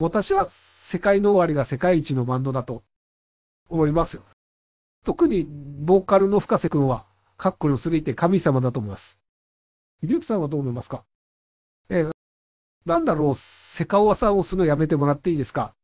私は世界の終わりが世界一のバンドだと思いますよ。特にボーカルの深瀬くんは、かっこよすぎて神様だと思います。ひりゆきさんはどう思いますかえなんだろう、セカオワさんを押すのやめてもらっていいですか